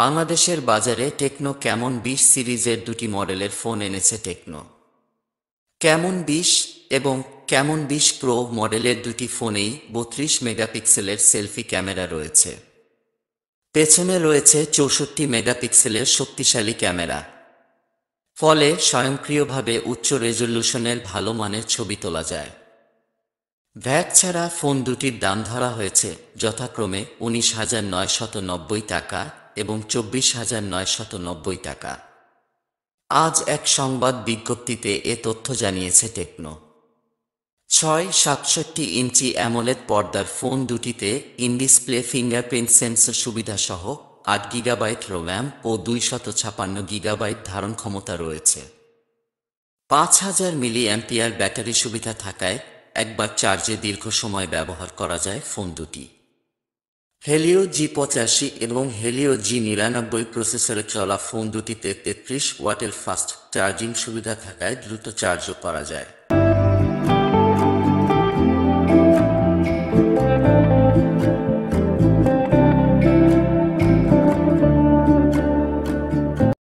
বাংলাদেশের বাজারে techno Camon বিশ সিরিজের দুটি মডেলের ফোন এনেছে টেকনো ক্যামন বিশ এবং ক্যামন বিশ প্রো মডেলের দুটি ফোনেই বত্রিশ মেগাপিক্সেলের সেলফি ক্যামেরা রয়েছে পেছনে রয়েছে চৌষট্টি মেগাপিক্সেলের শক্তিশালী ক্যামেরা ফলে স্বয়ংক্রিয়ভাবে উচ্চ রেজলিউশনের ভালো মানের ছবি তোলা যায় ভ্যাট ছাড়া ফোন দুটির দাম ধরা হয়েছে যথাক্রমে উনিশ হাজার নয়শত নব্বই টাকা এবং চব্বিশ হাজার নয়শত নব্বই টাকা আজ এক সংবাদ বিজ্ঞপ্তিতে এ তথ্য জানিয়েছে টেকনো ছয় সাতষট্টি ইঞ্চি অ্যামোলেড পর্দার ফোন দুটিতে ইনডিসপ্লে ফিঙ্গারপ্রিন্ট সেন্সর সুবিধাসহ আট গিগাবাইট রোম্যাম ও দুইশত ছাপান্ন গিগাবাইট ধারণ ক্ষমতা রয়েছে পাঁচ হাজার মিলি অ্যাম্পিয়ার ব্যাটারি সুবিধা থাকায় একবার চার্জে দীর্ঘ সময় ব্যবহার করা যায় ফোন দুটি হেলিও জি পঁচাশি এবং হেলিও জি নিরানব্বই প্রসেসরে চলা ফোন দুটিতে তেত্রিশ ওয়াটের ফাস্ট চার্জিং সুবিধা থাকায় দ্রুত চার্জও করা যায়